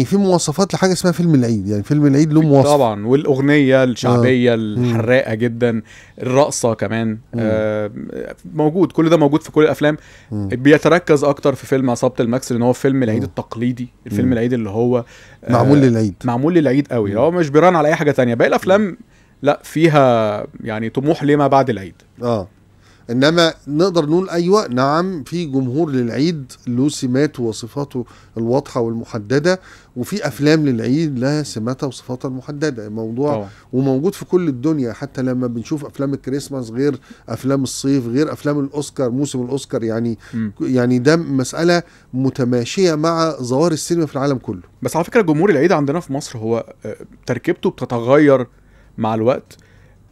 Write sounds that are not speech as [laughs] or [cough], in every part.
يعني في مواصفات لحاجه اسمها فيلم العيد يعني فيلم العيد له مواصفات طبعا والاغنيه الشعبيه آه. الحراقه جدا الرقصه كمان آه موجود كل ده موجود في كل الافلام مم. بيتركز اكتر في فيلم عصابه الماكس لان هو فيلم العيد مم. التقليدي الفيلم مم. العيد اللي هو آه معمول للعيد معمول للعيد قوي هو مش بيران على اي حاجه تانية باقي الافلام لا فيها يعني طموح لما بعد العيد اه انما نقدر نقول ايوه نعم في جمهور للعيد له سماته وصفاته الواضحه والمحدده وفي افلام للعيد لها سماتها وصفاتها المحدده موضوع طبعا. وموجود في كل الدنيا حتى لما بنشوف افلام الكريسماس غير افلام الصيف غير افلام الاوسكار موسم الاوسكار يعني م. يعني ده مساله متماشيه مع ظواهر السينما في العالم كله بس على فكره جمهور العيد عندنا في مصر هو آه، تركيبته بتتغير مع الوقت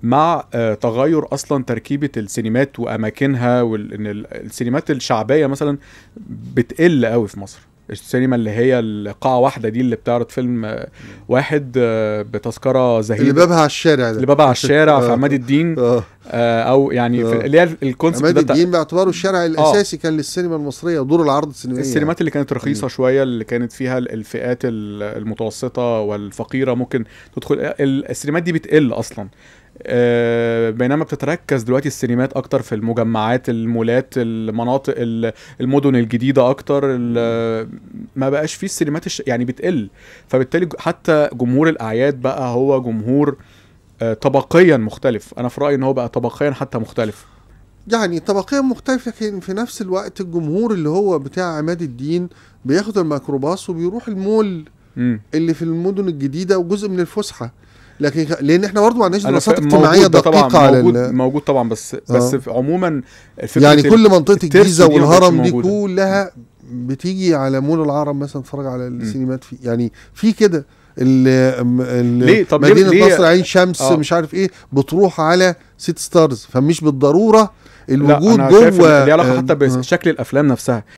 مع آه، تغير اصلا تركيبه السينمات واماكنها وان السينمات الشعبيه مثلا بتقل قوي في مصر السينما اللي هي القاعه واحده دي اللي بتعرض فيلم آه، واحد آه، بتذكره زهيده اللي بابها على الشارع ده اللي بابها على [laughs] الشارع في عماد الدين آه، او يعني آه. اللي هي الكونسبت ده الدين باعتباره الشارع آه. الاساسي آه. كان للسينما المصريه ودور العرض السينمائي يعني. السينمات يعني. اللي كانت رخيصه مم. شويه اللي كانت فيها الفئات المتوسطه والفقيره ممكن تدخل السينمات دي بتقل اصلا بينما بتتركز دلوقتي السينمات اكتر في المجمعات المولات المناطق المدن الجديده اكتر ما بقاش فيه السينمات الش... يعني بتقل فبالتالي حتى جمهور الاعياد بقى هو جمهور آه، طبقيا مختلف انا في رايي ان هو بقى طبقيا حتى مختلف يعني طبقيا مختلف لكن في نفس الوقت الجمهور اللي هو بتاع عماد الدين بياخد الميكروباص وبيروح المول م. اللي في المدن الجديده وجزء من الفسحه لكن لان احنا برضه ما عندناش دراسات اجتماعيه دقيقه على موجود, موجود طبعا بس آه. بس عموما يعني كل منطقه الجيزه والهرم دي كلها بتيجي على مول العرب مثلا تتفرج على السينمات في يعني في كده ليه طب مدينه ليه؟ نصر عين شمس آه. مش عارف ايه بتروح على سيت ستارز فمش بالضروره الوجود جوه ليه علاقه آه، حتى آه. بشكل الافلام نفسها